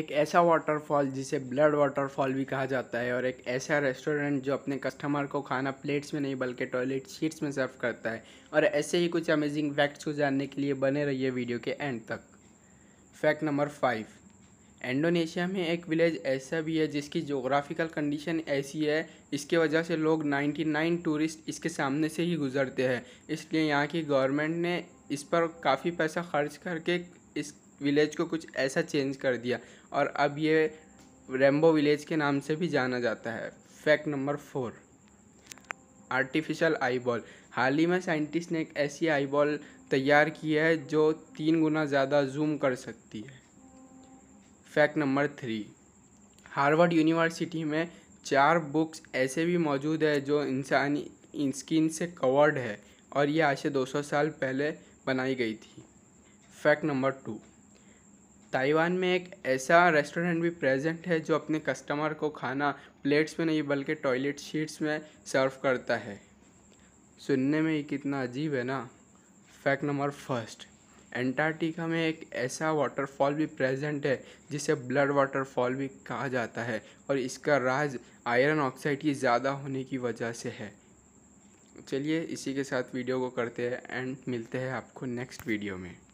एक ऐसा वाटरफॉल जिसे ब्लड वाटरफॉल भी कहा जाता है और एक ऐसा रेस्टोरेंट जो अपने कस्टमर को खाना प्लेट्स में नहीं बल्कि टॉयलेट शीट्स में सर्व करता है और ऐसे ही कुछ अमेजिंग फैक्ट्स को जानने के लिए बने रहिए वीडियो के एंड तक फैक्ट नंबर फाइव इंडोनेशिया में एक विलेज ऐसा भी है जिसकी जोग्राफिकल कंडीशन ऐसी है इसके वजह से लोग 99 टूरिस्ट इसके सामने से ही गुजरते हैं इसलिए यहाँ की गवर्नमेंट ने इस पर काफ़ी पैसा खर्च करके इस विलेज को कुछ ऐसा चेंज कर दिया और अब ये रेम्बो विलेज के नाम से भी जाना जाता है fact number four artificial eyeball हाल ही में साइंटिस्ट ने एक ऐसी आईबॉल तैयार की है जो तीन गुना ज़्यादा जूम कर सकती है fact number three Harvard University में चार बुक्स ऐसे भी मौजूद है जो इंसानी स्किन से कवर्ड है और ये आज से 200 साल पहले बनाई गई थी फैक्ट नंबर टू ताइवान में एक ऐसा रेस्टोरेंट भी प्रेजेंट है जो अपने कस्टमर को खाना प्लेट्स में नहीं बल्कि टॉयलेट शीट्स में सर्व करता है सुनने में ये कितना अजीब है ना फैक्ट नंबर फर्स्ट एंटार्क्टिका में एक ऐसा वाटरफॉल भी प्रेजेंट है जिसे ब्लड वाटरफॉल भी कहा जाता है और इसका राज आयरन ऑक्साइड की ज़्यादा होने की वजह से है चलिए इसी के साथ वीडियो को करते हैं एंड मिलते हैं आपको नेक्स्ट वीडियो में